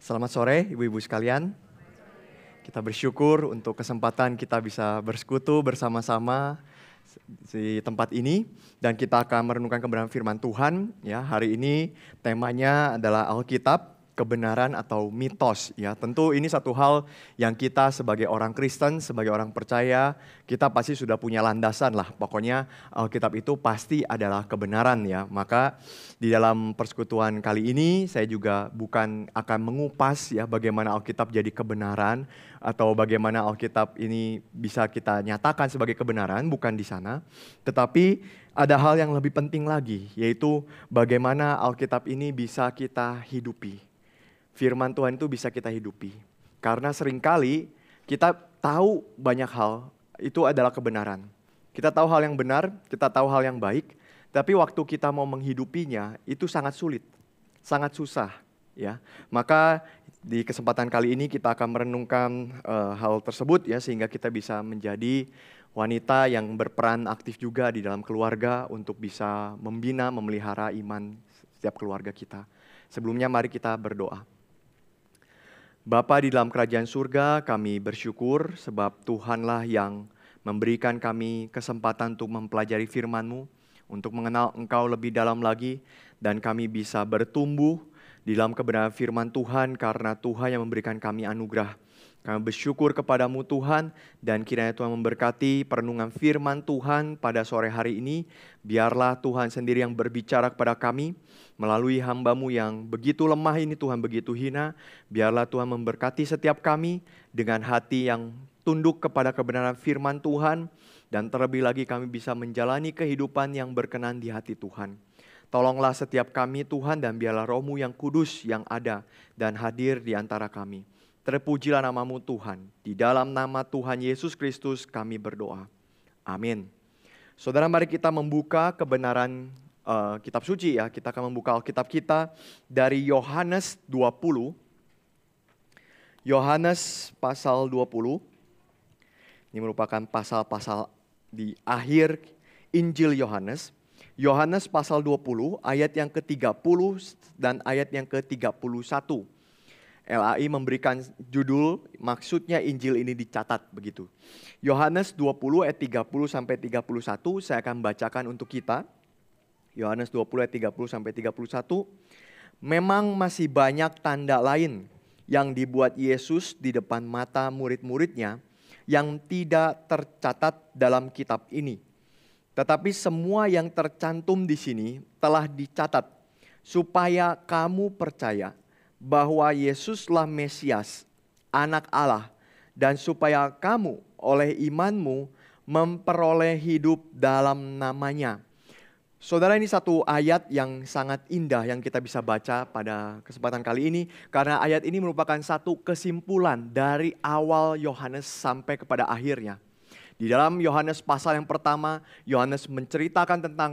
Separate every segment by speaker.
Speaker 1: Selamat sore ibu-ibu sekalian. Kita bersyukur untuk kesempatan kita bisa bersekutu bersama-sama di tempat ini dan kita akan merenungkan kebenaran firman Tuhan ya. Hari ini temanya adalah Alkitab kebenaran atau mitos ya. Tentu ini satu hal yang kita sebagai orang Kristen, sebagai orang percaya, kita pasti sudah punya landasan lah. Pokoknya Alkitab itu pasti adalah kebenaran ya. Maka di dalam persekutuan kali ini saya juga bukan akan mengupas ya bagaimana Alkitab jadi kebenaran atau bagaimana Alkitab ini bisa kita nyatakan sebagai kebenaran, bukan di sana. Tetapi ada hal yang lebih penting lagi, yaitu bagaimana Alkitab ini bisa kita hidupi firman Tuhan itu bisa kita hidupi. Karena seringkali kita tahu banyak hal itu adalah kebenaran. Kita tahu hal yang benar, kita tahu hal yang baik, tapi waktu kita mau menghidupinya itu sangat sulit, sangat susah, ya. Maka di kesempatan kali ini kita akan merenungkan uh, hal tersebut ya sehingga kita bisa menjadi wanita yang berperan aktif juga di dalam keluarga untuk bisa membina, memelihara iman setiap keluarga kita. Sebelumnya mari kita berdoa. Bapa di dalam kerajaan surga, kami bersyukur sebab Tuhanlah yang memberikan kami kesempatan untuk mempelajari firman-Mu, untuk mengenal Engkau lebih dalam lagi, dan kami bisa bertumbuh di dalam kebenaran firman Tuhan karena Tuhan yang memberikan kami anugerah kami bersyukur kepadamu Tuhan dan kiranya Tuhan memberkati perenungan firman Tuhan pada sore hari ini. Biarlah Tuhan sendiri yang berbicara kepada kami melalui hambamu yang begitu lemah ini Tuhan begitu hina. Biarlah Tuhan memberkati setiap kami dengan hati yang tunduk kepada kebenaran firman Tuhan. Dan terlebih lagi kami bisa menjalani kehidupan yang berkenan di hati Tuhan. Tolonglah setiap kami Tuhan dan biarlah rohmu yang kudus yang ada dan hadir di antara kami. Terpujilah namamu Tuhan. Di dalam nama Tuhan Yesus Kristus kami berdoa. Amin. Saudara mari kita membuka kebenaran uh, kitab suci ya. Kita akan membuka Alkitab kita dari Yohanes 20. Yohanes pasal 20. Ini merupakan pasal-pasal di akhir Injil Yohanes. Yohanes pasal 20 ayat yang ke-30 dan ayat yang ke-31. LAI memberikan judul maksudnya Injil ini dicatat begitu. Yohanes 20 ayat 30 sampai 31 saya akan bacakan untuk kita. Yohanes 20 ayat 30 sampai 31. Memang masih banyak tanda lain yang dibuat Yesus di depan mata murid-muridnya yang tidak tercatat dalam kitab ini. Tetapi semua yang tercantum di sini telah dicatat supaya kamu percaya bahwa Yesuslah Mesias, anak Allah, dan supaya kamu oleh imanmu memperoleh hidup dalam namanya. Saudara ini satu ayat yang sangat indah yang kita bisa baca pada kesempatan kali ini karena ayat ini merupakan satu kesimpulan dari awal Yohanes sampai kepada akhirnya. Di dalam Yohanes pasal yang pertama, Yohanes menceritakan tentang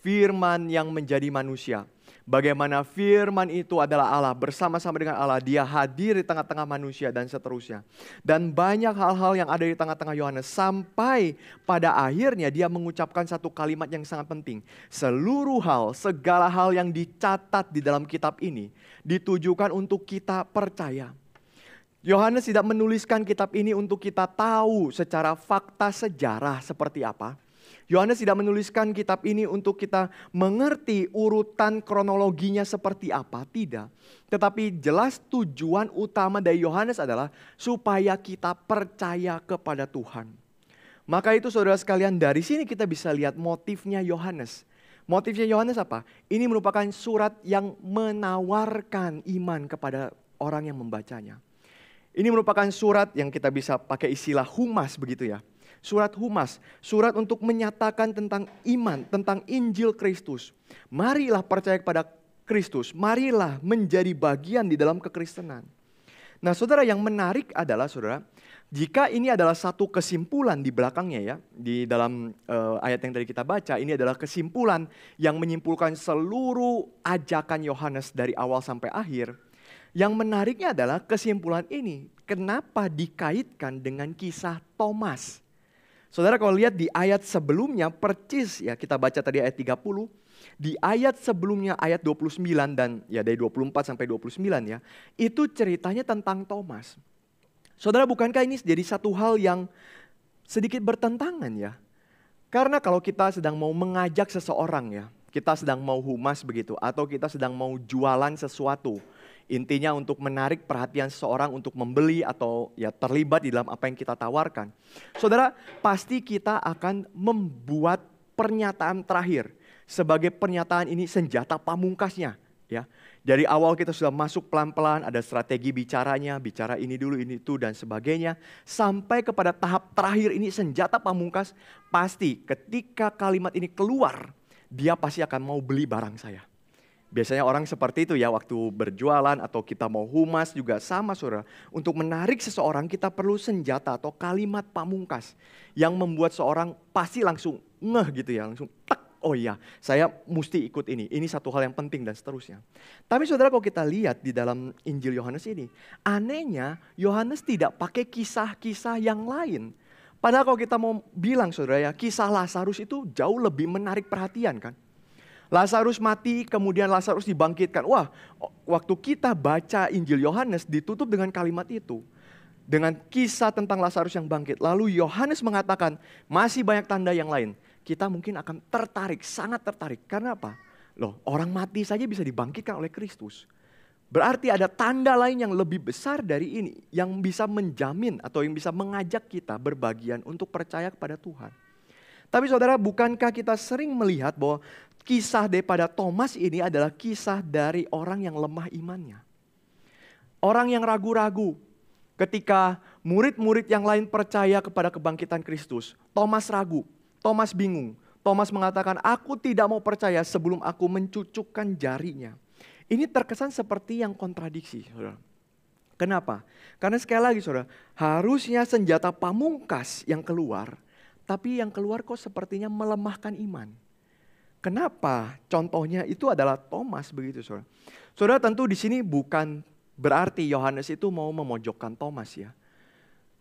Speaker 1: firman yang menjadi manusia Bagaimana firman itu adalah Allah bersama-sama dengan Allah. Dia hadir di tengah-tengah manusia dan seterusnya. Dan banyak hal-hal yang ada di tengah-tengah Yohanes. Sampai pada akhirnya dia mengucapkan satu kalimat yang sangat penting. Seluruh hal, segala hal yang dicatat di dalam kitab ini ditujukan untuk kita percaya. Yohanes tidak menuliskan kitab ini untuk kita tahu secara fakta sejarah seperti apa, Yohanes tidak menuliskan kitab ini untuk kita mengerti urutan kronologinya seperti apa, tidak. Tetapi jelas tujuan utama dari Yohanes adalah supaya kita percaya kepada Tuhan. Maka itu saudara sekalian dari sini kita bisa lihat motifnya Yohanes. Motifnya Yohanes apa? Ini merupakan surat yang menawarkan iman kepada orang yang membacanya. Ini merupakan surat yang kita bisa pakai istilah humas begitu ya surat humas, surat untuk menyatakan tentang iman, tentang Injil Kristus. Marilah percaya kepada Kristus, marilah menjadi bagian di dalam kekristenan. Nah saudara yang menarik adalah saudara, jika ini adalah satu kesimpulan di belakangnya ya, di dalam uh, ayat yang tadi kita baca, ini adalah kesimpulan yang menyimpulkan seluruh ajakan Yohanes dari awal sampai akhir. Yang menariknya adalah kesimpulan ini, kenapa dikaitkan dengan kisah Thomas? Saudara kalau lihat di ayat sebelumnya percis ya kita baca tadi ayat 30. Di ayat sebelumnya ayat 29 dan ya dari 24 sampai 29 ya. Itu ceritanya tentang Thomas. Saudara bukankah ini jadi satu hal yang sedikit bertentangan ya? Karena kalau kita sedang mau mengajak seseorang ya. Kita sedang mau humas begitu atau kita sedang mau jualan sesuatu Intinya untuk menarik perhatian seseorang untuk membeli atau ya terlibat di dalam apa yang kita tawarkan. Saudara, pasti kita akan membuat pernyataan terakhir sebagai pernyataan ini senjata pamungkasnya ya. Dari awal kita sudah masuk pelan-pelan, ada strategi bicaranya, bicara ini dulu, ini itu dan sebagainya. Sampai kepada tahap terakhir ini senjata pamungkas, pasti ketika kalimat ini keluar, dia pasti akan mau beli barang saya. Biasanya orang seperti itu ya waktu berjualan atau kita mau humas juga sama saudara. Untuk menarik seseorang kita perlu senjata atau kalimat pamungkas yang membuat seorang pasti langsung ngeh gitu ya, langsung tek oh iya saya mesti ikut ini, ini satu hal yang penting dan seterusnya. Tapi saudara kalau kita lihat di dalam Injil Yohanes ini, anehnya Yohanes tidak pakai kisah-kisah yang lain. Padahal kalau kita mau bilang saudara ya, kisah Lazarus itu jauh lebih menarik perhatian kan. Lazarus mati, kemudian Lazarus dibangkitkan. Wah, waktu kita baca Injil Yohanes ditutup dengan kalimat itu. Dengan kisah tentang Lazarus yang bangkit. Lalu Yohanes mengatakan, masih banyak tanda yang lain. Kita mungkin akan tertarik, sangat tertarik. Karena apa? Loh, orang mati saja bisa dibangkitkan oleh Kristus. Berarti ada tanda lain yang lebih besar dari ini. Yang bisa menjamin atau yang bisa mengajak kita berbagian untuk percaya kepada Tuhan. Tapi saudara, bukankah kita sering melihat bahwa kisah daripada Thomas ini adalah kisah dari orang yang lemah imannya. Orang yang ragu-ragu ketika murid-murid yang lain percaya kepada kebangkitan Kristus. Thomas ragu, Thomas bingung. Thomas mengatakan, aku tidak mau percaya sebelum aku mencucukkan jarinya. Ini terkesan seperti yang kontradiksi, saudara. Kenapa? Karena sekali lagi saudara, harusnya senjata pamungkas yang keluar, tapi yang keluar kok sepertinya melemahkan iman. Kenapa? Contohnya itu adalah Thomas begitu saudara. Saudara tentu di sini bukan berarti Yohanes itu mau memojokkan Thomas ya.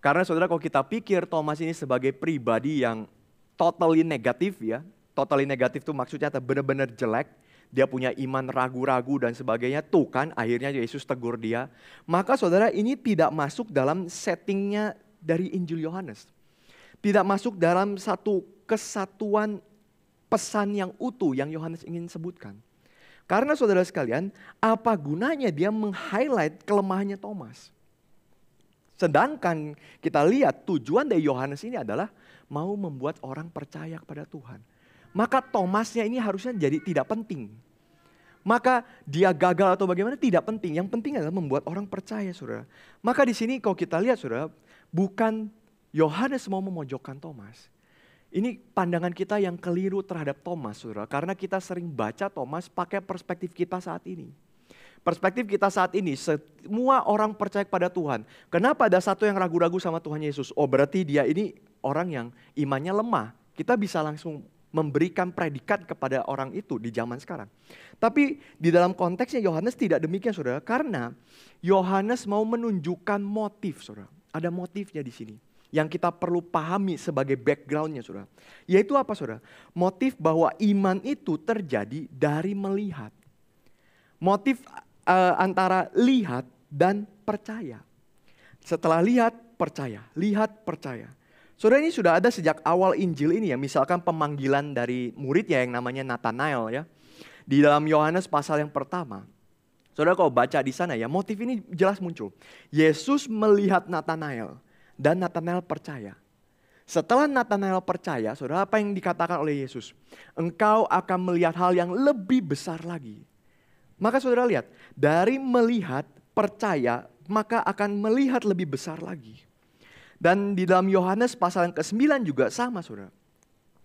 Speaker 1: Karena saudara kalau kita pikir Thomas ini sebagai pribadi yang totally negatif ya. Totally negatif itu maksudnya benar-benar jelek. Dia punya iman ragu-ragu dan sebagainya. Tuh kan akhirnya Yesus tegur dia. Maka saudara ini tidak masuk dalam settingnya dari Injil Yohanes. Tidak masuk dalam satu kesatuan pesan yang utuh yang Yohanes ingin sebutkan. Karena saudara sekalian, apa gunanya dia meng-highlight kelemahannya Thomas? Sedangkan kita lihat tujuan dari Yohanes ini adalah mau membuat orang percaya kepada Tuhan. Maka Thomasnya ini harusnya jadi tidak penting. Maka dia gagal atau bagaimana tidak penting. Yang penting adalah membuat orang percaya, saudara. Maka di sini kalau kita lihat, saudara, bukan Yohanes mau memojokkan Thomas. Ini pandangan kita yang keliru terhadap Thomas, saudara. Karena kita sering baca Thomas pakai perspektif kita saat ini. Perspektif kita saat ini, semua orang percaya kepada Tuhan. Kenapa ada satu yang ragu-ragu sama Tuhan Yesus? Oh berarti dia ini orang yang imannya lemah. Kita bisa langsung memberikan predikat kepada orang itu di zaman sekarang. Tapi di dalam konteksnya Yohanes tidak demikian saudara. Karena Yohanes mau menunjukkan motif saudara. Ada motifnya di sini yang kita perlu pahami sebagai backgroundnya saudara. Yaitu apa saudara? Motif bahwa iman itu terjadi dari melihat. Motif uh, antara lihat dan percaya. Setelah lihat, percaya. Lihat, percaya. Saudara ini sudah ada sejak awal Injil ini ya. Misalkan pemanggilan dari muridnya yang namanya Nathanael ya. Di dalam Yohanes pasal yang pertama. Saudara kalau baca di sana ya, motif ini jelas muncul. Yesus melihat Nathanael. Dan Nathanael percaya. Setelah Nathanael percaya, saudara apa yang dikatakan oleh Yesus? Engkau akan melihat hal yang lebih besar lagi. Maka saudara lihat, dari melihat, percaya, maka akan melihat lebih besar lagi. Dan di dalam Yohanes pasal yang ke-9 juga sama saudara.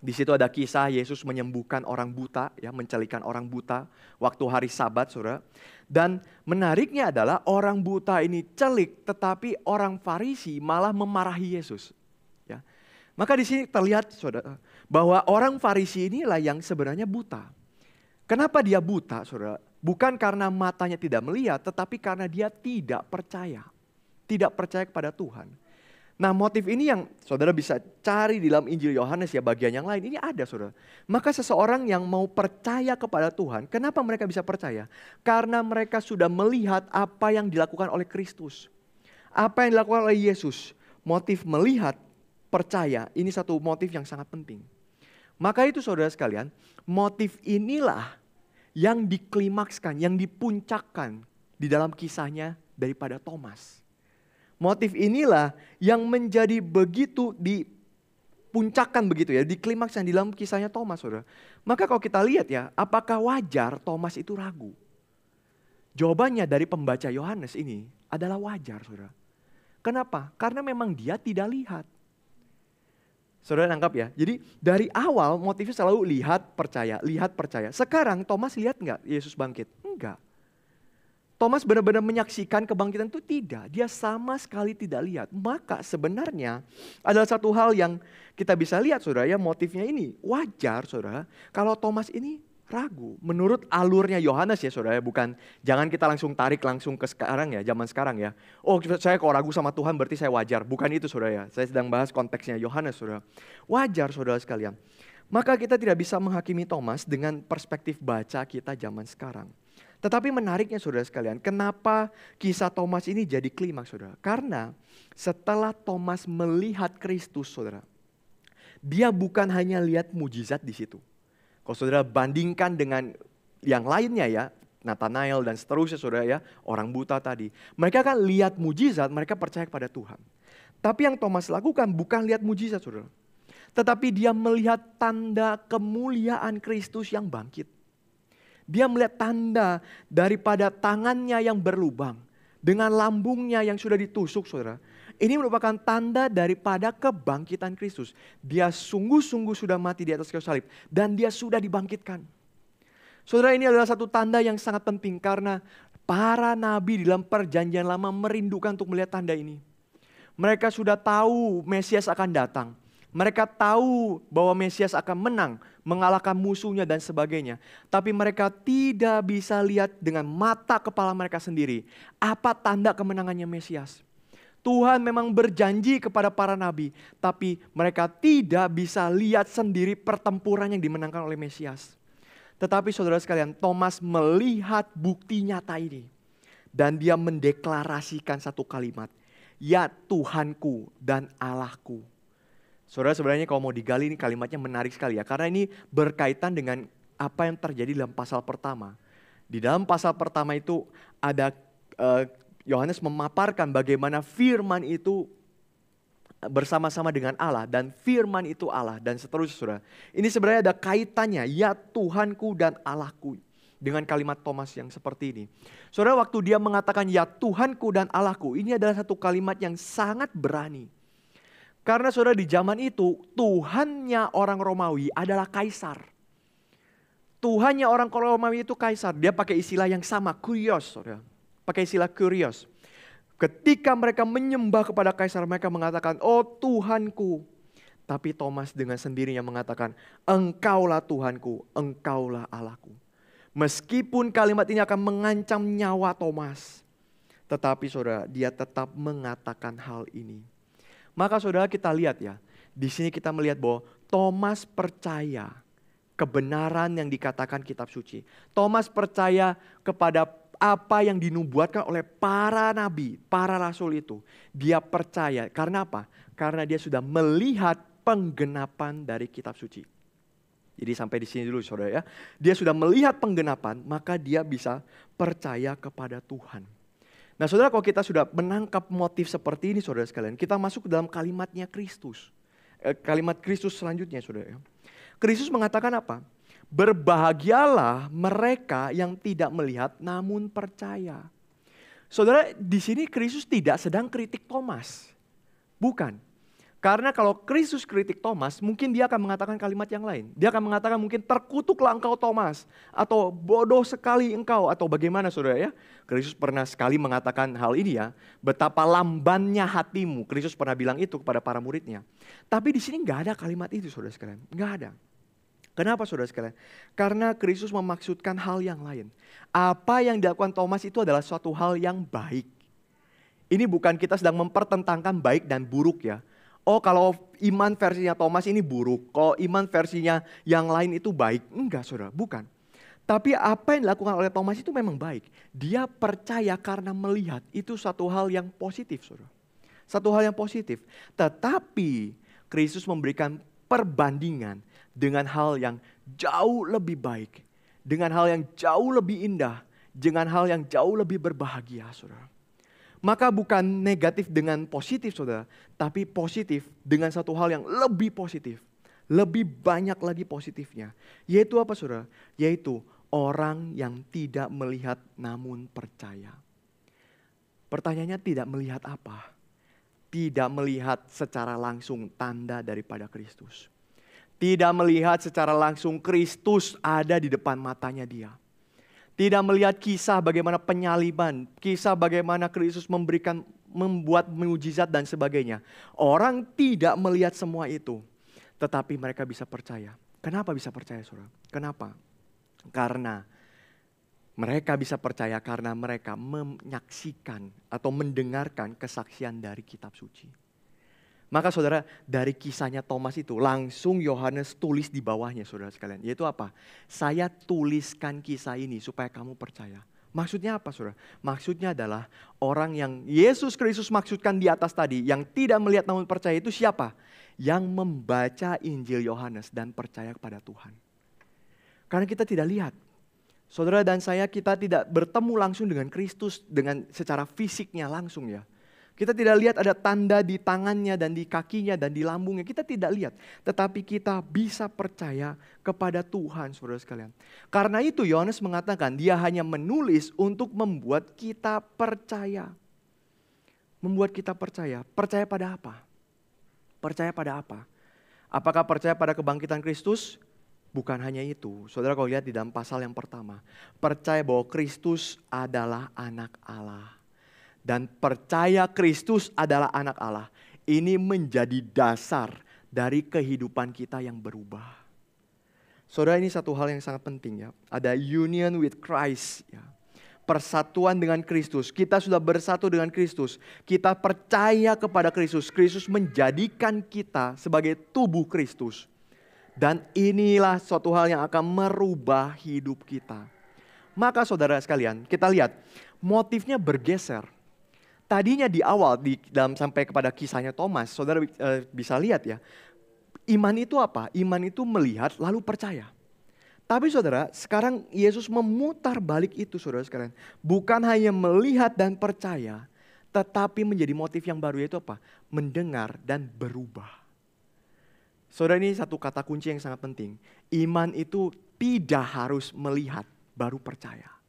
Speaker 1: Di situ ada kisah Yesus menyembuhkan orang buta, ya, mencelikan orang buta waktu hari Sabat, saudara. Dan menariknya adalah orang buta ini celik, tetapi orang Farisi malah memarahi Yesus. Ya. Maka di sini terlihat, saudara, bahwa orang Farisi inilah yang sebenarnya buta. Kenapa dia buta, saudara? Bukan karena matanya tidak melihat, tetapi karena dia tidak percaya, tidak percaya kepada Tuhan. Nah motif ini yang saudara bisa cari di dalam Injil Yohanes ya bagian yang lain. Ini ada saudara. Maka seseorang yang mau percaya kepada Tuhan. Kenapa mereka bisa percaya? Karena mereka sudah melihat apa yang dilakukan oleh Kristus. Apa yang dilakukan oleh Yesus. Motif melihat, percaya. Ini satu motif yang sangat penting. Maka itu saudara sekalian, motif inilah yang diklimakskan, yang dipuncakkan di dalam kisahnya daripada Thomas motif inilah yang menjadi begitu di puncakan begitu ya, di klimaks yang di dalam kisahnya Thomas saudara. Maka kalau kita lihat ya, apakah wajar Thomas itu ragu? Jawabannya dari pembaca Yohanes ini adalah wajar saudara. Kenapa? Karena memang dia tidak lihat. Saudara nangkap ya? Jadi dari awal motifnya selalu lihat percaya, lihat percaya. Sekarang Thomas lihat nggak Yesus bangkit? Enggak. Thomas benar-benar menyaksikan kebangkitan itu tidak. Dia sama sekali tidak lihat. Maka sebenarnya adalah satu hal yang kita bisa lihat saudara ya motifnya ini. Wajar saudara kalau Thomas ini ragu. Menurut alurnya Yohanes ya saudara ya bukan jangan kita langsung tarik langsung ke sekarang ya zaman sekarang ya. Oh saya kok ragu sama Tuhan berarti saya wajar. Bukan itu saudara ya. Saya sedang bahas konteksnya Yohanes saudara. Wajar saudara sekalian. Maka kita tidak bisa menghakimi Thomas dengan perspektif baca kita zaman sekarang. Tetapi menariknya saudara sekalian, kenapa kisah Thomas ini jadi klimaks saudara? Karena setelah Thomas melihat Kristus saudara, dia bukan hanya lihat mujizat di situ. Kalau saudara bandingkan dengan yang lainnya ya, Nathanael dan seterusnya saudara ya, orang buta tadi. Mereka kan lihat mujizat, mereka percaya kepada Tuhan. Tapi yang Thomas lakukan bukan lihat mujizat saudara. Tetapi dia melihat tanda kemuliaan Kristus yang bangkit. Dia melihat tanda daripada tangannya yang berlubang dengan lambungnya yang sudah ditusuk, saudara. Ini merupakan tanda daripada kebangkitan Kristus. Dia sungguh-sungguh sudah mati di atas kayu salib dan dia sudah dibangkitkan. Saudara ini adalah satu tanda yang sangat penting karena para nabi dalam perjanjian lama merindukan untuk melihat tanda ini. Mereka sudah tahu Mesias akan datang. Mereka tahu bahwa Mesias akan menang mengalahkan musuhnya dan sebagainya. Tapi mereka tidak bisa lihat dengan mata kepala mereka sendiri apa tanda kemenangannya Mesias. Tuhan memang berjanji kepada para nabi, tapi mereka tidak bisa lihat sendiri pertempuran yang dimenangkan oleh Mesias. Tetapi saudara sekalian, Thomas melihat bukti nyata ini. Dan dia mendeklarasikan satu kalimat, Ya Tuhanku dan Allahku. Saudara sebenarnya kalau mau digali ini kalimatnya menarik sekali ya. Karena ini berkaitan dengan apa yang terjadi dalam pasal pertama. Di dalam pasal pertama itu ada eh, Yohanes uh, memaparkan bagaimana firman itu eh, bersama-sama dengan Allah dan firman itu Allah dan seterusnya saudara. Ini sebenarnya ada kaitannya ya Tuhanku dan Allahku dengan kalimat Thomas yang seperti ini. Saudara waktu dia mengatakan ya Tuhanku dan Allahku ini adalah satu kalimat yang sangat berani. Karena saudara di zaman itu Tuhannya orang Romawi adalah kaisar. Tuhannya orang Romawi itu kaisar. Dia pakai istilah yang sama, kurios. Saudara. Pakai istilah kurios. Ketika mereka menyembah kepada kaisar, mereka mengatakan, Oh Tuhanku. Tapi Thomas dengan sendirinya mengatakan, Engkaulah Tuhanku, Engkaulah Allahku. Meskipun kalimat ini akan mengancam nyawa Thomas. Tetapi saudara, dia tetap mengatakan hal ini. Maka saudara kita lihat ya, di sini kita melihat bahwa Thomas percaya kebenaran yang dikatakan kitab suci. Thomas percaya kepada apa yang dinubuatkan oleh para nabi, para rasul itu. Dia percaya. Karena apa? Karena dia sudah melihat penggenapan dari kitab suci. Jadi sampai di sini dulu saudara ya. Dia sudah melihat penggenapan, maka dia bisa percaya kepada Tuhan. Nah saudara kalau kita sudah menangkap motif seperti ini saudara sekalian, kita masuk ke dalam kalimatnya Kristus. Eh, kalimat Kristus selanjutnya saudara ya. Kristus mengatakan apa? Berbahagialah mereka yang tidak melihat namun percaya. Saudara, di sini Kristus tidak sedang kritik Thomas. Bukan. Karena kalau Kristus kritik Thomas, mungkin dia akan mengatakan kalimat yang lain. Dia akan mengatakan mungkin terkutuklah engkau Thomas. Atau bodoh sekali engkau. Atau bagaimana saudara ya. Kristus pernah sekali mengatakan hal ini ya. Betapa lambannya hatimu. Kristus pernah bilang itu kepada para muridnya. Tapi di sini nggak ada kalimat itu saudara sekalian. Nggak ada. Kenapa saudara sekalian? Karena Kristus memaksudkan hal yang lain. Apa yang dilakukan Thomas itu adalah suatu hal yang baik. Ini bukan kita sedang mempertentangkan baik dan buruk ya oh kalau iman versinya Thomas ini buruk, kalau iman versinya yang lain itu baik. Enggak saudara, bukan. Tapi apa yang dilakukan oleh Thomas itu memang baik. Dia percaya karena melihat itu satu hal yang positif saudara. Satu hal yang positif. Tetapi Kristus memberikan perbandingan dengan hal yang jauh lebih baik. Dengan hal yang jauh lebih indah. Dengan hal yang jauh lebih berbahagia saudara. Maka bukan negatif dengan positif saudara, tapi positif dengan satu hal yang lebih positif. Lebih banyak lagi positifnya. Yaitu apa saudara? Yaitu orang yang tidak melihat namun percaya. Pertanyaannya tidak melihat apa? Tidak melihat secara langsung tanda daripada Kristus. Tidak melihat secara langsung Kristus ada di depan matanya dia tidak melihat kisah bagaimana penyaliban, kisah bagaimana Kristus memberikan membuat mujizat dan sebagainya. Orang tidak melihat semua itu, tetapi mereka bisa percaya. Kenapa bisa percaya, Saudara? Kenapa? Karena mereka bisa percaya karena mereka menyaksikan atau mendengarkan kesaksian dari kitab suci. Maka saudara, dari kisahnya Thomas itu langsung Yohanes tulis di bawahnya saudara sekalian. Yaitu apa? Saya tuliskan kisah ini supaya kamu percaya. Maksudnya apa saudara? Maksudnya adalah orang yang Yesus Kristus maksudkan di atas tadi. Yang tidak melihat namun percaya itu siapa? Yang membaca Injil Yohanes dan percaya kepada Tuhan. Karena kita tidak lihat. Saudara dan saya kita tidak bertemu langsung dengan Kristus dengan secara fisiknya langsung ya. Kita tidak lihat ada tanda di tangannya dan di kakinya dan di lambungnya. Kita tidak lihat. Tetapi kita bisa percaya kepada Tuhan saudara sekalian. Karena itu Yohanes mengatakan dia hanya menulis untuk membuat kita percaya. Membuat kita percaya. Percaya pada apa? Percaya pada apa? Apakah percaya pada kebangkitan Kristus? Bukan hanya itu, saudara kalau lihat di dalam pasal yang pertama, percaya bahwa Kristus adalah anak Allah dan percaya Kristus adalah anak Allah, ini menjadi dasar dari kehidupan kita yang berubah. Saudara ini satu hal yang sangat penting ya. Ada union with Christ ya. Persatuan dengan Kristus. Kita sudah bersatu dengan Kristus. Kita percaya kepada Kristus. Kristus menjadikan kita sebagai tubuh Kristus. Dan inilah suatu hal yang akan merubah hidup kita. Maka saudara sekalian, kita lihat motifnya bergeser tadinya di awal di dalam sampai kepada kisahnya Thomas, saudara uh, bisa lihat ya. Iman itu apa? Iman itu melihat lalu percaya. Tapi saudara, sekarang Yesus memutar balik itu saudara sekarang. Bukan hanya melihat dan percaya, tetapi menjadi motif yang baru yaitu apa? Mendengar dan berubah. Saudara ini satu kata kunci yang sangat penting. Iman itu tidak harus melihat, baru percaya.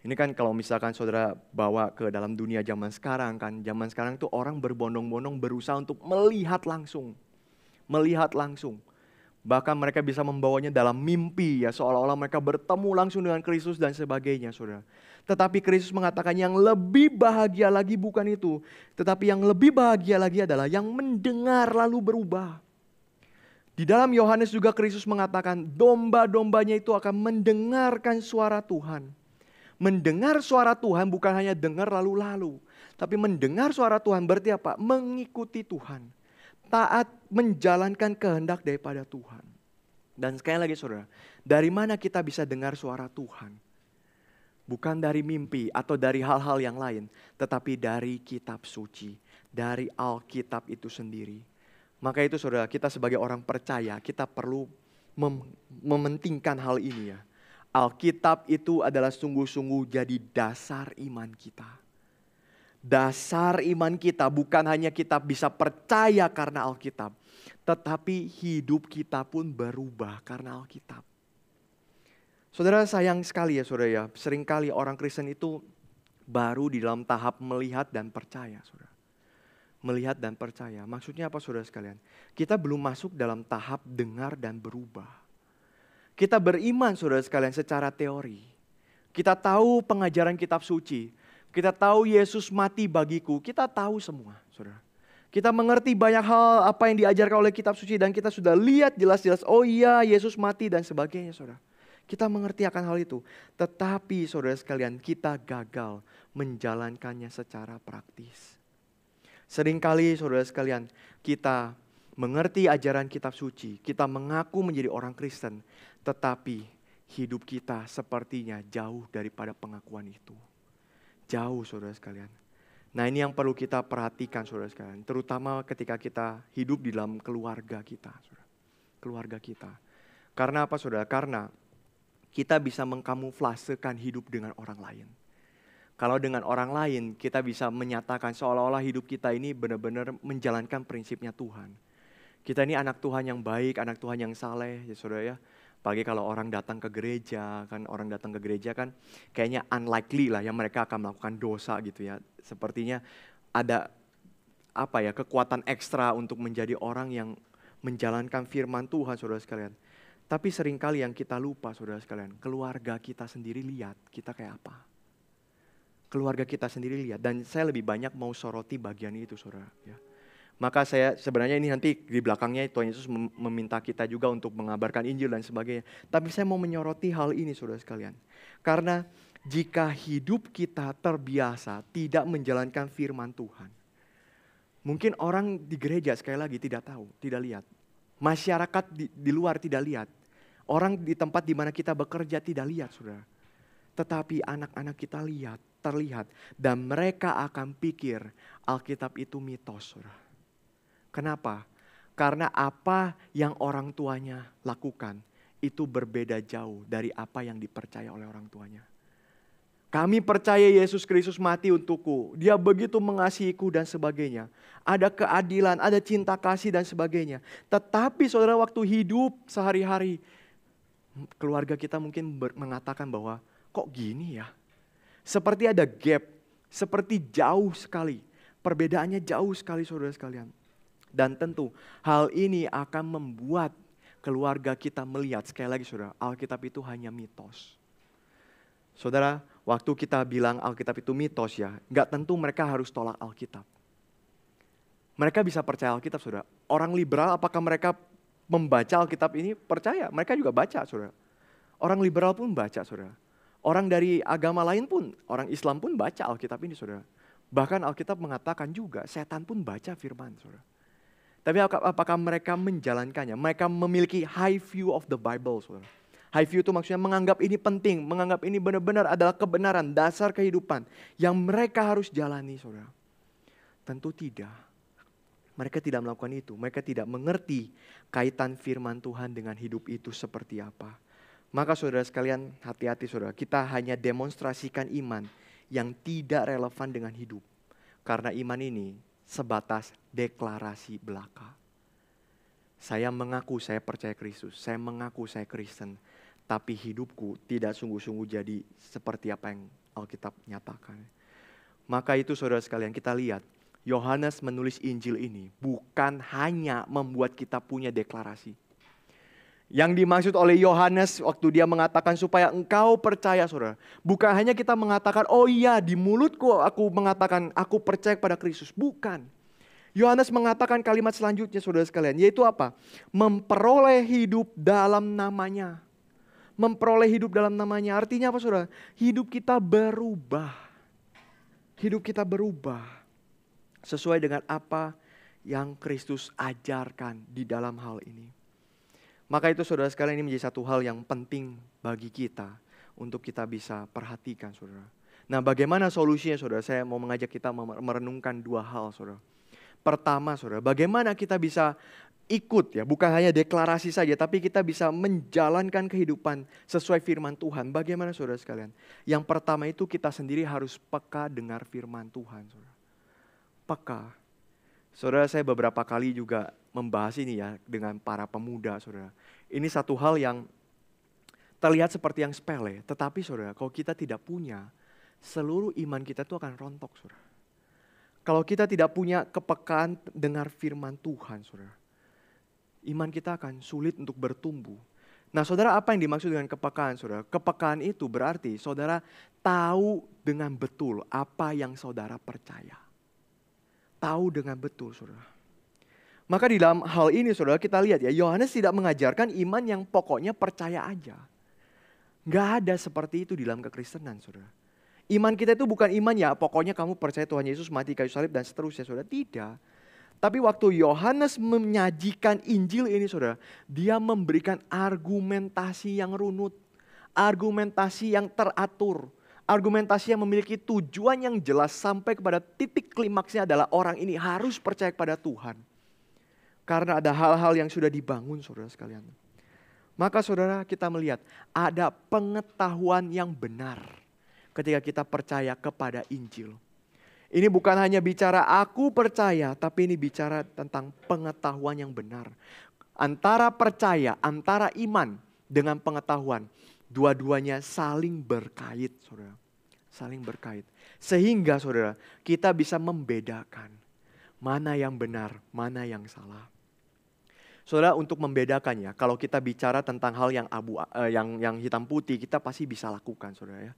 Speaker 1: Ini kan kalau misalkan saudara bawa ke dalam dunia zaman sekarang kan, zaman sekarang tuh orang berbondong-bondong berusaha untuk melihat langsung. Melihat langsung. Bahkan mereka bisa membawanya dalam mimpi ya, seolah-olah mereka bertemu langsung dengan Kristus dan sebagainya saudara. Tetapi Kristus mengatakan yang lebih bahagia lagi bukan itu. Tetapi yang lebih bahagia lagi adalah yang mendengar lalu berubah. Di dalam Yohanes juga Kristus mengatakan domba-dombanya itu akan mendengarkan suara Tuhan mendengar suara Tuhan bukan hanya dengar lalu-lalu. Tapi mendengar suara Tuhan berarti apa? Mengikuti Tuhan. Taat menjalankan kehendak daripada Tuhan. Dan sekali lagi saudara, dari mana kita bisa dengar suara Tuhan? Bukan dari mimpi atau dari hal-hal yang lain, tetapi dari kitab suci, dari Alkitab itu sendiri. Maka itu saudara, kita sebagai orang percaya, kita perlu mem mementingkan hal ini ya. Alkitab itu adalah sungguh-sungguh jadi dasar iman kita. Dasar iman kita bukan hanya kita bisa percaya karena Alkitab, tetapi hidup kita pun berubah karena Alkitab. Saudara sayang sekali ya saudara ya, seringkali orang Kristen itu baru di dalam tahap melihat dan percaya saudara. Melihat dan percaya, maksudnya apa saudara sekalian? Kita belum masuk dalam tahap dengar dan berubah. Kita beriman saudara sekalian secara teori. Kita tahu pengajaran kitab suci. Kita tahu Yesus mati bagiku. Kita tahu semua saudara. Kita mengerti banyak hal apa yang diajarkan oleh kitab suci dan kita sudah lihat jelas-jelas oh iya Yesus mati dan sebagainya saudara. Kita mengerti akan hal itu. Tetapi saudara sekalian kita gagal menjalankannya secara praktis. Seringkali saudara sekalian kita mengerti ajaran kitab suci, kita mengaku menjadi orang Kristen, tetapi hidup kita sepertinya jauh daripada pengakuan itu. Jauh saudara sekalian. Nah ini yang perlu kita perhatikan saudara sekalian. Terutama ketika kita hidup di dalam keluarga kita. Saudara. Keluarga kita. Karena apa saudara? Karena kita bisa mengkamuflasekan hidup dengan orang lain. Kalau dengan orang lain kita bisa menyatakan seolah-olah hidup kita ini benar-benar menjalankan prinsipnya Tuhan. Kita ini anak Tuhan yang baik, anak Tuhan yang saleh ya saudara ya. Pagi kalau orang datang ke gereja, kan orang datang ke gereja kan kayaknya unlikely lah yang mereka akan melakukan dosa gitu ya. Sepertinya ada apa ya kekuatan ekstra untuk menjadi orang yang menjalankan firman Tuhan saudara sekalian. Tapi seringkali yang kita lupa saudara sekalian, keluarga kita sendiri lihat kita kayak apa. Keluarga kita sendiri lihat dan saya lebih banyak mau soroti bagian itu saudara ya maka saya sebenarnya ini nanti di belakangnya Tuhan Yesus meminta kita juga untuk mengabarkan Injil dan sebagainya. Tapi saya mau menyoroti hal ini saudara sekalian. Karena jika hidup kita terbiasa tidak menjalankan firman Tuhan. Mungkin orang di gereja sekali lagi tidak tahu, tidak lihat. Masyarakat di, di luar tidak lihat. Orang di tempat di mana kita bekerja tidak lihat saudara. Tetapi anak-anak kita lihat, terlihat. Dan mereka akan pikir Alkitab itu mitos saudara. Kenapa? Karena apa yang orang tuanya lakukan itu berbeda jauh dari apa yang dipercaya oleh orang tuanya. Kami percaya Yesus Kristus mati untukku. Dia begitu mengasihiku dan sebagainya. Ada keadilan, ada cinta kasih dan sebagainya. Tetapi saudara waktu hidup sehari-hari. Keluarga kita mungkin mengatakan bahwa kok gini ya. Seperti ada gap. Seperti jauh sekali. Perbedaannya jauh sekali saudara sekalian. Dan tentu hal ini akan membuat keluarga kita melihat, sekali lagi saudara, Alkitab itu hanya mitos. Saudara, waktu kita bilang Alkitab itu mitos ya, nggak tentu mereka harus tolak Alkitab. Mereka bisa percaya Alkitab, saudara. Orang liberal apakah mereka membaca Alkitab ini? Percaya, mereka juga baca, saudara. Orang liberal pun baca, saudara. Orang dari agama lain pun, orang Islam pun baca Alkitab ini, saudara. Bahkan Alkitab mengatakan juga, setan pun baca firman, saudara. Tapi apakah mereka menjalankannya? Mereka memiliki high view of the Bible, saudara. High view itu maksudnya menganggap ini penting, menganggap ini benar-benar adalah kebenaran, dasar kehidupan yang mereka harus jalani, saudara. Tentu tidak. Mereka tidak melakukan itu. Mereka tidak mengerti kaitan firman Tuhan dengan hidup itu seperti apa. Maka saudara sekalian hati-hati saudara, kita hanya demonstrasikan iman yang tidak relevan dengan hidup. Karena iman ini sebatas deklarasi belaka. Saya mengaku saya percaya Kristus, saya mengaku saya Kristen, tapi hidupku tidak sungguh-sungguh jadi seperti apa yang Alkitab nyatakan. Maka itu saudara sekalian kita lihat, Yohanes menulis Injil ini bukan hanya membuat kita punya deklarasi, yang dimaksud oleh Yohanes waktu dia mengatakan supaya engkau percaya saudara. Bukan hanya kita mengatakan, oh iya di mulutku aku mengatakan aku percaya pada Kristus. Bukan. Yohanes mengatakan kalimat selanjutnya saudara sekalian. Yaitu apa? Memperoleh hidup dalam namanya. Memperoleh hidup dalam namanya. Artinya apa saudara? Hidup kita berubah. Hidup kita berubah. Sesuai dengan apa yang Kristus ajarkan di dalam hal ini. Maka itu saudara sekalian ini menjadi satu hal yang penting bagi kita untuk kita bisa perhatikan saudara. Nah bagaimana solusinya saudara? Saya mau mengajak kita merenungkan dua hal saudara. Pertama saudara, bagaimana kita bisa ikut ya, bukan hanya deklarasi saja, tapi kita bisa menjalankan kehidupan sesuai firman Tuhan. Bagaimana saudara sekalian? Yang pertama itu kita sendiri harus peka dengar firman Tuhan saudara. Peka Saudara, saya beberapa kali juga membahas ini ya dengan para pemuda, saudara. Ini satu hal yang terlihat seperti yang sepele, tetapi saudara, kalau kita tidak punya, seluruh iman kita itu akan rontok, saudara. Kalau kita tidak punya kepekaan dengar firman Tuhan, saudara, iman kita akan sulit untuk bertumbuh. Nah, saudara, apa yang dimaksud dengan kepekaan, saudara? Kepekaan itu berarti saudara tahu dengan betul apa yang saudara percaya tahu dengan betul saudara. Maka di dalam hal ini saudara kita lihat ya, Yohanes tidak mengajarkan iman yang pokoknya percaya aja. Gak ada seperti itu di dalam kekristenan saudara. Iman kita itu bukan iman ya pokoknya kamu percaya Tuhan Yesus mati kayu salib dan seterusnya saudara. Tidak. Tapi waktu Yohanes menyajikan Injil ini saudara, dia memberikan argumentasi yang runut, argumentasi yang teratur, argumentasi yang memiliki tujuan yang jelas sampai kepada titik klimaksnya adalah orang ini harus percaya kepada Tuhan. Karena ada hal-hal yang sudah dibangun saudara sekalian. Maka saudara kita melihat ada pengetahuan yang benar ketika kita percaya kepada Injil. Ini bukan hanya bicara aku percaya, tapi ini bicara tentang pengetahuan yang benar. Antara percaya, antara iman dengan pengetahuan Dua-duanya saling berkait, saudara. Saling berkait. Sehingga, saudara, kita bisa membedakan mana yang benar, mana yang salah. Saudara, untuk membedakannya, kalau kita bicara tentang hal yang abu, eh, yang yang hitam putih, kita pasti bisa lakukan, saudara ya.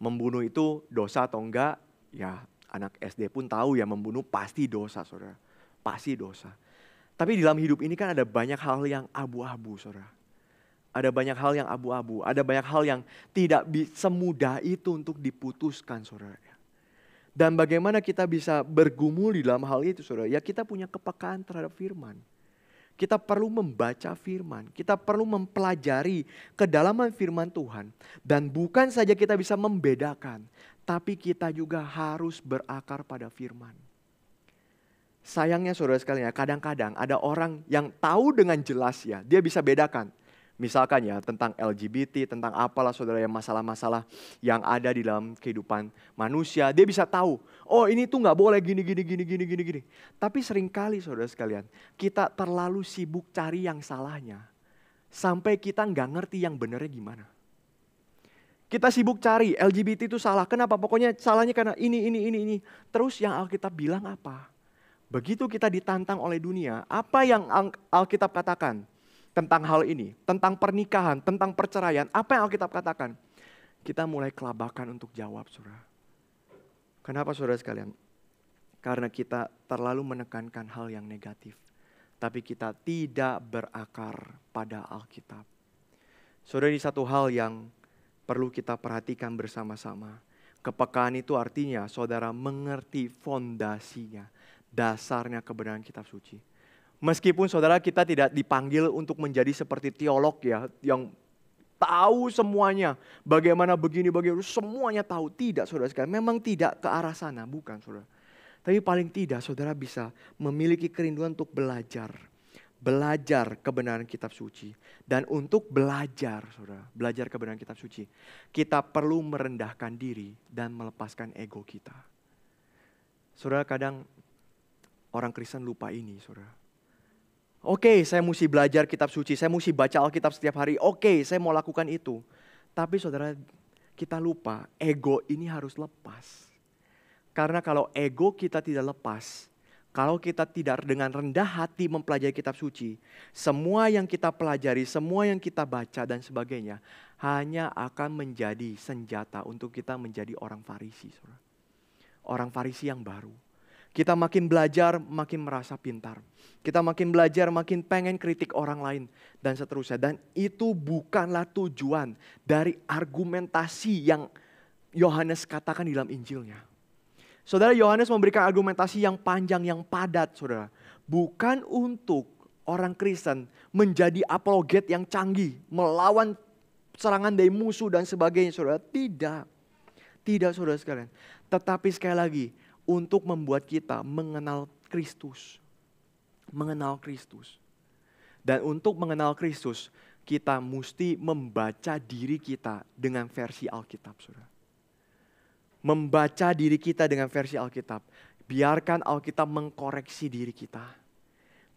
Speaker 1: Membunuh itu dosa atau enggak? Ya, anak SD pun tahu ya membunuh pasti dosa, saudara. Pasti dosa. Tapi dalam hidup ini kan ada banyak hal yang abu-abu, saudara. Ada banyak hal yang abu-abu, ada banyak hal yang tidak semudah itu untuk diputuskan saudara. Dan bagaimana kita bisa bergumul di dalam hal itu saudara? Ya kita punya kepekaan terhadap firman. Kita perlu membaca firman, kita perlu mempelajari kedalaman firman Tuhan. Dan bukan saja kita bisa membedakan, tapi kita juga harus berakar pada firman. Sayangnya saudara sekalian, kadang-kadang ada orang yang tahu dengan jelas ya, dia bisa bedakan Misalkan ya tentang LGBT, tentang apalah saudara yang masalah-masalah yang ada di dalam kehidupan manusia. Dia bisa tahu, oh ini tuh nggak boleh gini, gini, gini, gini, gini, gini. Tapi seringkali saudara sekalian, kita terlalu sibuk cari yang salahnya. Sampai kita nggak ngerti yang benernya gimana. Kita sibuk cari LGBT itu salah. Kenapa? Pokoknya salahnya karena ini, ini, ini, ini. Terus yang Alkitab bilang apa? Begitu kita ditantang oleh dunia, apa yang Alkitab katakan? tentang hal ini, tentang pernikahan, tentang perceraian, apa yang Alkitab katakan? Kita mulai kelabakan untuk jawab, saudara. Kenapa saudara sekalian? Karena kita terlalu menekankan hal yang negatif. Tapi kita tidak berakar pada Alkitab. Saudara ini satu hal yang perlu kita perhatikan bersama-sama. Kepekaan itu artinya saudara mengerti fondasinya, dasarnya kebenaran kitab suci Meskipun saudara kita tidak dipanggil untuk menjadi seperti teolog ya, yang tahu semuanya. Bagaimana begini, bagaimana, semuanya tahu. Tidak saudara sekalian, memang tidak ke arah sana, bukan saudara. Tapi paling tidak saudara bisa memiliki kerinduan untuk belajar. Belajar kebenaran kitab suci. Dan untuk belajar, saudara, belajar kebenaran kitab suci. Kita perlu merendahkan diri dan melepaskan ego kita. Saudara kadang orang Kristen lupa ini, saudara Oke, okay, saya mesti belajar kitab suci, saya mesti baca Alkitab setiap hari. Oke, okay, saya mau lakukan itu. Tapi saudara, kita lupa ego ini harus lepas. Karena kalau ego kita tidak lepas, kalau kita tidak dengan rendah hati mempelajari kitab suci, semua yang kita pelajari, semua yang kita baca dan sebagainya hanya akan menjadi senjata untuk kita menjadi orang Farisi, Orang Farisi yang baru. Kita makin belajar, makin merasa pintar. Kita makin belajar, makin pengen kritik orang lain dan seterusnya. Dan itu bukanlah tujuan dari argumentasi yang Yohanes katakan di dalam Injilnya. Saudara Yohanes memberikan argumentasi yang panjang, yang padat, saudara. Bukan untuk orang Kristen menjadi apologet yang canggih, melawan serangan dari musuh dan sebagainya, saudara. Tidak. Tidak, saudara sekalian. Tetapi sekali lagi, untuk membuat kita mengenal Kristus. Mengenal Kristus. Dan untuk mengenal Kristus, kita mesti membaca diri kita dengan versi Alkitab, Saudara. Membaca diri kita dengan versi Alkitab. Biarkan Alkitab mengkoreksi diri kita.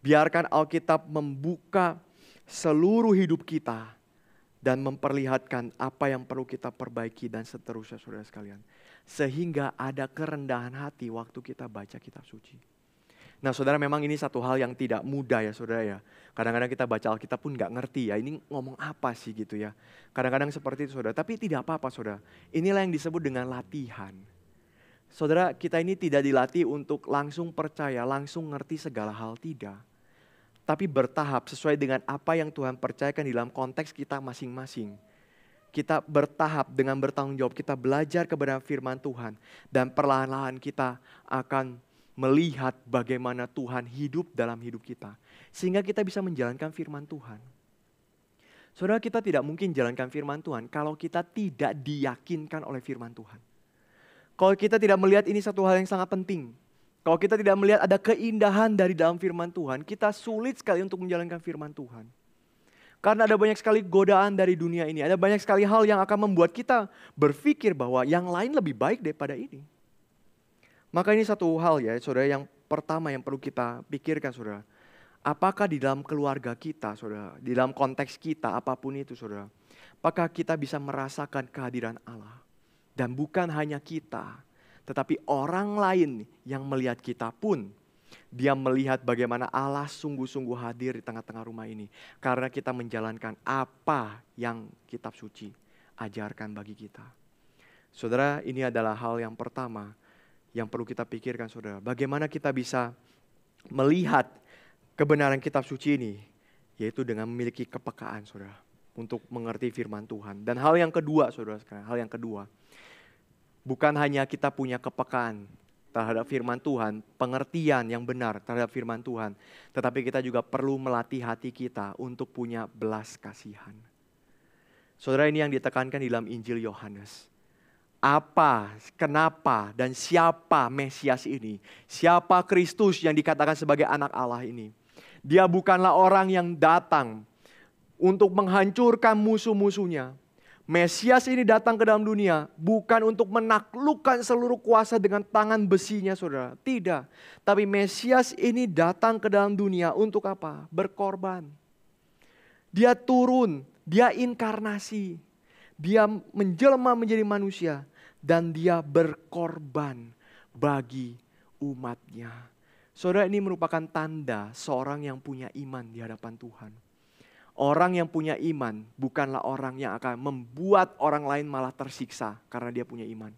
Speaker 1: Biarkan Alkitab membuka seluruh hidup kita dan memperlihatkan apa yang perlu kita perbaiki dan seterusnya, Saudara sekalian. Sehingga ada kerendahan hati waktu kita baca kitab suci. Nah saudara memang ini satu hal yang tidak mudah ya saudara ya. Kadang-kadang kita baca Alkitab pun gak ngerti ya ini ngomong apa sih gitu ya. Kadang-kadang seperti itu saudara. Tapi tidak apa-apa saudara. Inilah yang disebut dengan latihan. Saudara kita ini tidak dilatih untuk langsung percaya, langsung ngerti segala hal. Tidak. Tapi bertahap sesuai dengan apa yang Tuhan percayakan di dalam konteks kita masing-masing kita bertahap dengan bertanggung jawab, kita belajar kebenaran firman Tuhan. Dan perlahan-lahan kita akan melihat bagaimana Tuhan hidup dalam hidup kita. Sehingga kita bisa menjalankan firman Tuhan. Saudara kita tidak mungkin jalankan firman Tuhan kalau kita tidak diyakinkan oleh firman Tuhan. Kalau kita tidak melihat ini satu hal yang sangat penting. Kalau kita tidak melihat ada keindahan dari dalam firman Tuhan, kita sulit sekali untuk menjalankan firman Tuhan. Karena ada banyak sekali godaan dari dunia ini. Ada banyak sekali hal yang akan membuat kita berpikir bahwa yang lain lebih baik daripada ini. Maka ini satu hal ya saudara yang pertama yang perlu kita pikirkan saudara. Apakah di dalam keluarga kita saudara, di dalam konteks kita apapun itu saudara. Apakah kita bisa merasakan kehadiran Allah. Dan bukan hanya kita, tetapi orang lain yang melihat kita pun dia melihat bagaimana Allah sungguh-sungguh hadir di tengah-tengah rumah ini. Karena kita menjalankan apa yang kitab suci ajarkan bagi kita. Saudara, ini adalah hal yang pertama yang perlu kita pikirkan saudara. Bagaimana kita bisa melihat kebenaran kitab suci ini. Yaitu dengan memiliki kepekaan saudara. Untuk mengerti firman Tuhan. Dan hal yang kedua saudara sekarang, hal yang kedua. Bukan hanya kita punya kepekaan terhadap firman Tuhan, pengertian yang benar terhadap firman Tuhan. Tetapi kita juga perlu melatih hati kita untuk punya belas kasihan. Saudara ini yang ditekankan di dalam Injil Yohanes. Apa, kenapa, dan siapa Mesias ini? Siapa Kristus yang dikatakan sebagai anak Allah ini? Dia bukanlah orang yang datang untuk menghancurkan musuh-musuhnya, Mesias ini datang ke dalam dunia bukan untuk menaklukkan seluruh kuasa dengan tangan besinya saudara. Tidak. Tapi Mesias ini datang ke dalam dunia untuk apa? Berkorban. Dia turun, dia inkarnasi. Dia menjelma menjadi manusia dan dia berkorban bagi umatnya. Saudara ini merupakan tanda seorang yang punya iman di hadapan Tuhan Orang yang punya iman bukanlah orang yang akan membuat orang lain malah tersiksa karena dia punya iman.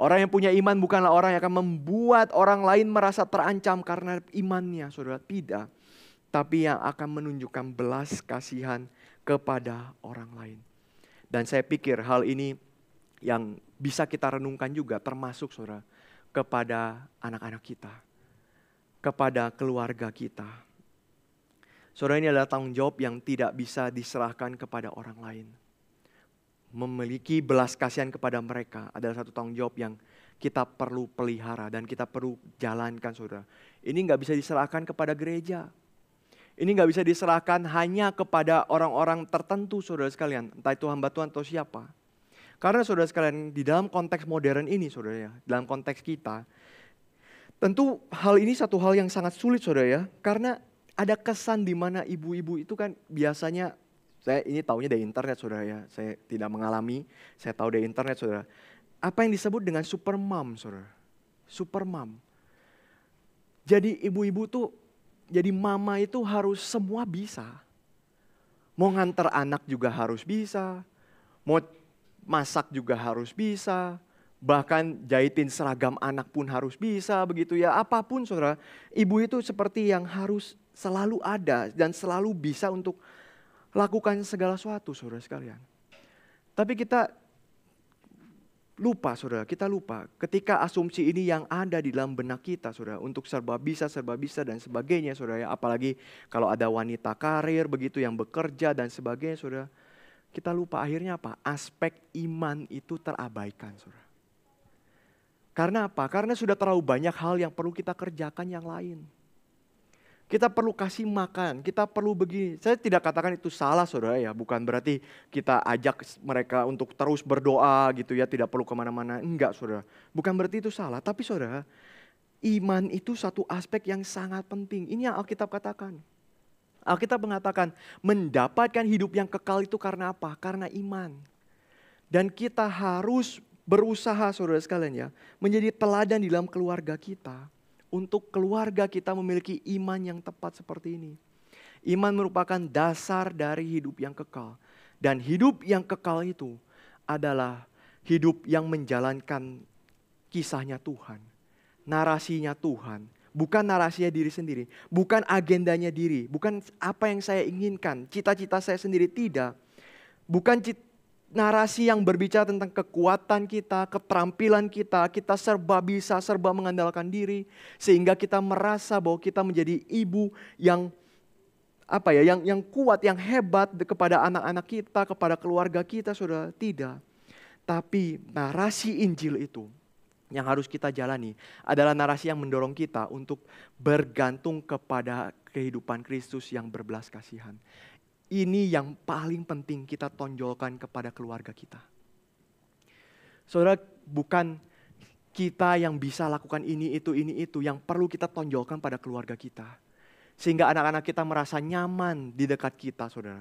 Speaker 1: Orang yang punya iman bukanlah orang yang akan membuat orang lain merasa terancam karena imannya, saudara. Tidak. Tapi yang akan menunjukkan belas kasihan kepada orang lain. Dan saya pikir hal ini yang bisa kita renungkan juga termasuk saudara kepada anak-anak kita. Kepada keluarga kita Saudara ini adalah tanggung jawab yang tidak bisa diserahkan kepada orang lain. Memiliki belas kasihan kepada mereka adalah satu tanggung jawab yang kita perlu pelihara dan kita perlu jalankan saudara. Ini nggak bisa diserahkan kepada gereja. Ini nggak bisa diserahkan hanya kepada orang-orang tertentu saudara sekalian. Entah itu hamba Tuhan atau siapa. Karena saudara sekalian di dalam konteks modern ini saudara ya, dalam konteks kita. Tentu hal ini satu hal yang sangat sulit saudara ya. Karena ada kesan di mana ibu-ibu itu kan biasanya saya ini taunya dari internet saudara ya. Saya tidak mengalami, saya tahu dari internet saudara. Apa yang disebut dengan super mom saudara? Super mom. Jadi ibu-ibu tuh, jadi mama itu harus semua bisa. Mau nganter anak juga harus bisa. Mau masak juga harus bisa. Bahkan jahitin seragam anak pun harus bisa begitu ya. Apapun saudara, ibu itu seperti yang harus selalu ada dan selalu bisa untuk lakukan segala sesuatu saudara sekalian. Tapi kita lupa saudara, kita lupa ketika asumsi ini yang ada di dalam benak kita saudara untuk serba bisa, serba bisa dan sebagainya saudara ya. Apalagi kalau ada wanita karir begitu yang bekerja dan sebagainya saudara. Kita lupa akhirnya apa? Aspek iman itu terabaikan saudara. Karena apa? Karena sudah terlalu banyak hal yang perlu kita kerjakan yang lain. Kita perlu kasih makan, kita perlu begini. Saya tidak katakan itu salah saudara ya, bukan berarti kita ajak mereka untuk terus berdoa gitu ya, tidak perlu kemana-mana. Enggak saudara, bukan berarti itu salah. Tapi saudara, iman itu satu aspek yang sangat penting. Ini yang Alkitab katakan. Alkitab mengatakan mendapatkan hidup yang kekal itu karena apa? Karena iman. Dan kita harus berusaha saudara sekalian ya, menjadi teladan di dalam keluarga kita untuk keluarga kita memiliki iman yang tepat seperti ini. Iman merupakan dasar dari hidup yang kekal. Dan hidup yang kekal itu adalah hidup yang menjalankan kisahnya Tuhan. Narasinya Tuhan. Bukan narasinya diri sendiri. Bukan agendanya diri. Bukan apa yang saya inginkan. Cita-cita saya sendiri. Tidak. Bukan cita narasi yang berbicara tentang kekuatan kita, keterampilan kita, kita serba bisa, serba mengandalkan diri, sehingga kita merasa bahwa kita menjadi ibu yang apa ya, yang yang kuat, yang hebat kepada anak-anak kita, kepada keluarga kita, sudah tidak. Tapi narasi Injil itu yang harus kita jalani adalah narasi yang mendorong kita untuk bergantung kepada kehidupan Kristus yang berbelas kasihan. Ini yang paling penting kita tonjolkan kepada keluarga kita. Saudara, bukan kita yang bisa lakukan ini, itu, ini, itu. Yang perlu kita tonjolkan pada keluarga kita. Sehingga anak-anak kita merasa nyaman di dekat kita, saudara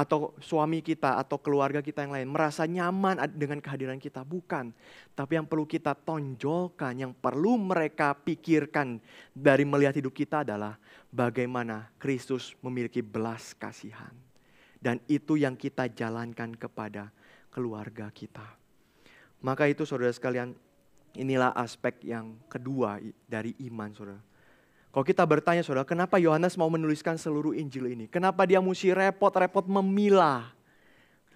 Speaker 1: atau suami kita atau keluarga kita yang lain merasa nyaman dengan kehadiran kita. Bukan. Tapi yang perlu kita tonjolkan, yang perlu mereka pikirkan dari melihat hidup kita adalah bagaimana Kristus memiliki belas kasihan. Dan itu yang kita jalankan kepada keluarga kita. Maka itu saudara sekalian inilah aspek yang kedua dari iman saudara kalau kita bertanya saudara, kenapa Yohanes mau menuliskan seluruh Injil ini? Kenapa dia mesti repot-repot memilah?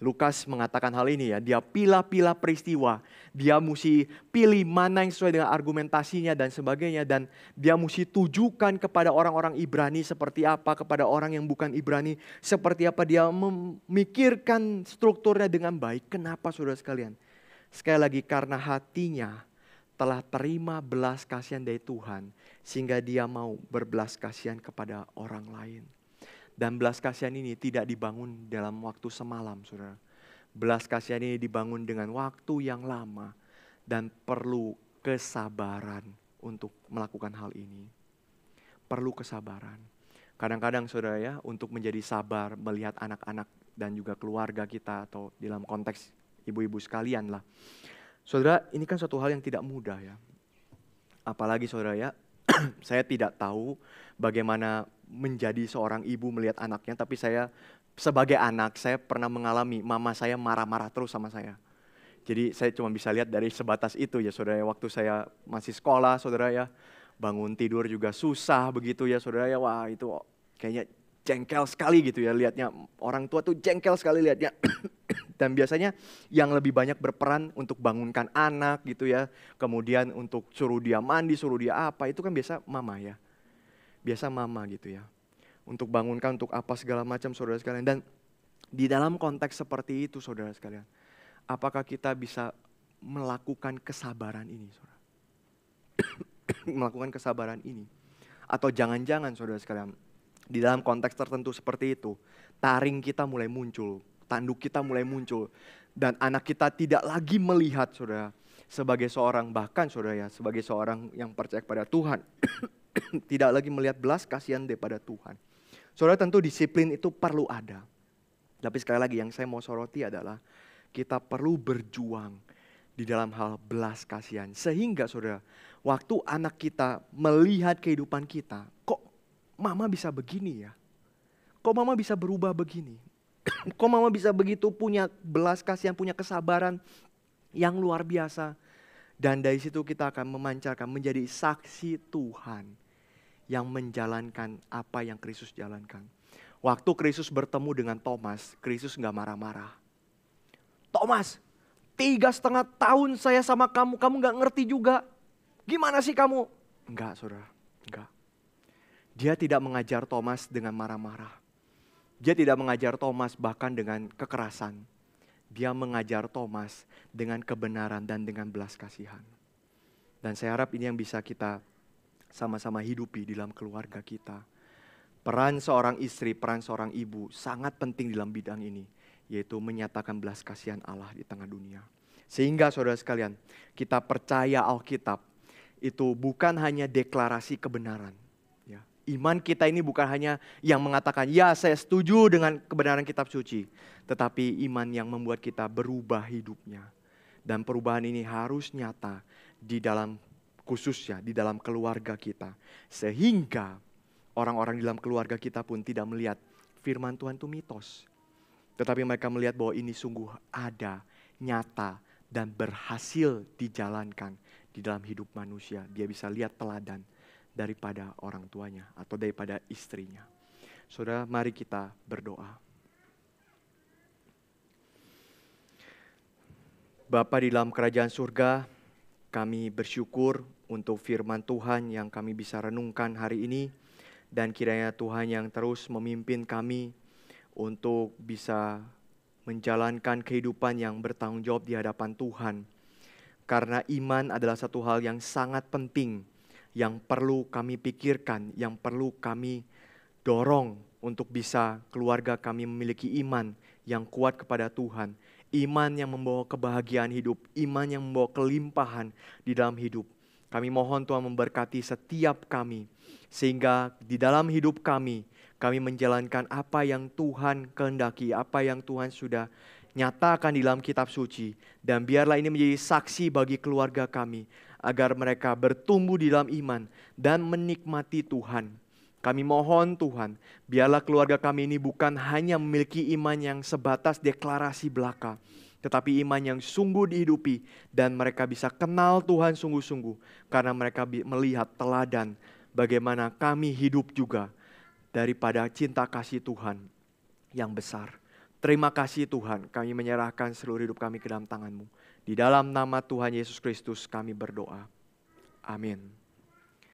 Speaker 1: Lukas mengatakan hal ini ya, dia pilah-pilah peristiwa. Dia mesti pilih mana yang sesuai dengan argumentasinya dan sebagainya. Dan dia mesti tujukan kepada orang-orang Ibrani seperti apa, kepada orang yang bukan Ibrani seperti apa. Dia memikirkan strukturnya dengan baik. Kenapa saudara sekalian? Sekali lagi karena hatinya telah terima belas kasihan dari Tuhan sehingga dia mau berbelas kasihan kepada orang lain. Dan belas kasihan ini tidak dibangun dalam waktu semalam, Saudara. Belas kasihan ini dibangun dengan waktu yang lama dan perlu kesabaran untuk melakukan hal ini. Perlu kesabaran. Kadang-kadang Saudara ya, untuk menjadi sabar melihat anak-anak dan juga keluarga kita atau dalam konteks ibu-ibu sekalian lah Saudara, ini kan suatu hal yang tidak mudah ya. Apalagi saudara ya, saya tidak tahu bagaimana menjadi seorang ibu melihat anaknya, tapi saya sebagai anak saya pernah mengalami mama saya marah-marah terus sama saya. Jadi saya cuma bisa lihat dari sebatas itu ya saudara ya. Waktu saya masih sekolah saudara ya, bangun tidur juga susah begitu ya saudara ya. Wah itu kayaknya jengkel sekali gitu ya lihatnya. Orang tua tuh jengkel sekali lihatnya. Dan biasanya yang lebih banyak berperan untuk bangunkan anak gitu ya. Kemudian untuk suruh dia mandi, suruh dia apa. Itu kan biasa mama ya. Biasa mama gitu ya. Untuk bangunkan, untuk apa segala macam saudara sekalian. Dan di dalam konteks seperti itu saudara sekalian. Apakah kita bisa melakukan kesabaran ini saudara? melakukan kesabaran ini. Atau jangan-jangan saudara sekalian di dalam konteks tertentu seperti itu, taring kita mulai muncul, tanduk kita mulai muncul, dan anak kita tidak lagi melihat saudara sebagai seorang bahkan saudara ya sebagai seorang yang percaya kepada Tuhan tidak lagi melihat belas kasihan daripada Tuhan. Saudara tentu disiplin itu perlu ada. Tapi sekali lagi yang saya mau soroti adalah kita perlu berjuang di dalam hal belas kasihan. Sehingga saudara, waktu anak kita melihat kehidupan kita, mama bisa begini ya? Kok mama bisa berubah begini? Kok mama bisa begitu punya belas kasihan, punya kesabaran yang luar biasa? Dan dari situ kita akan memancarkan menjadi saksi Tuhan yang menjalankan apa yang Kristus jalankan. Waktu Kristus bertemu dengan Thomas, Kristus nggak marah-marah. Thomas, tiga setengah tahun saya sama kamu, kamu nggak ngerti juga. Gimana sih kamu? Enggak, saudara, enggak. Dia tidak mengajar Thomas dengan marah-marah. Dia tidak mengajar Thomas bahkan dengan kekerasan. Dia mengajar Thomas dengan kebenaran dan dengan belas kasihan. Dan saya harap ini yang bisa kita sama-sama hidupi di dalam keluarga kita. Peran seorang istri, peran seorang ibu sangat penting dalam bidang ini, yaitu menyatakan belas kasihan Allah di tengah dunia. Sehingga saudara sekalian, kita percaya Alkitab itu bukan hanya deklarasi kebenaran, Iman kita ini bukan hanya yang mengatakan, "Ya, saya setuju dengan kebenaran kitab suci," tetapi iman yang membuat kita berubah hidupnya. Dan perubahan ini harus nyata di dalam khususnya di dalam keluarga kita, sehingga orang-orang di dalam keluarga kita pun tidak melihat firman Tuhan itu mitos, tetapi mereka melihat bahwa ini sungguh ada, nyata, dan berhasil dijalankan di dalam hidup manusia. Dia bisa lihat teladan daripada orang tuanya atau daripada istrinya. Saudara, mari kita berdoa. Bapa di dalam kerajaan surga, kami bersyukur untuk firman Tuhan yang kami bisa renungkan hari ini dan kiranya Tuhan yang terus memimpin kami untuk bisa menjalankan kehidupan yang bertanggung jawab di hadapan Tuhan. Karena iman adalah satu hal yang sangat penting yang perlu kami pikirkan, yang perlu kami dorong untuk bisa keluarga kami memiliki iman yang kuat kepada Tuhan, iman yang membawa kebahagiaan hidup, iman yang membawa kelimpahan di dalam hidup. Kami mohon Tuhan memberkati setiap kami, sehingga di dalam hidup kami, kami menjalankan apa yang Tuhan kehendaki, apa yang Tuhan sudah nyatakan di dalam kitab suci. Dan biarlah ini menjadi saksi bagi keluarga kami agar mereka bertumbuh di dalam iman dan menikmati Tuhan. Kami mohon Tuhan, biarlah keluarga kami ini bukan hanya memiliki iman yang sebatas deklarasi belaka, tetapi iman yang sungguh dihidupi dan mereka bisa kenal Tuhan sungguh-sungguh karena mereka melihat teladan bagaimana kami hidup juga daripada cinta kasih Tuhan yang besar. Terima kasih Tuhan, kami menyerahkan seluruh hidup kami ke dalam tangan-Mu. Di dalam nama Tuhan Yesus Kristus kami berdoa. Amin.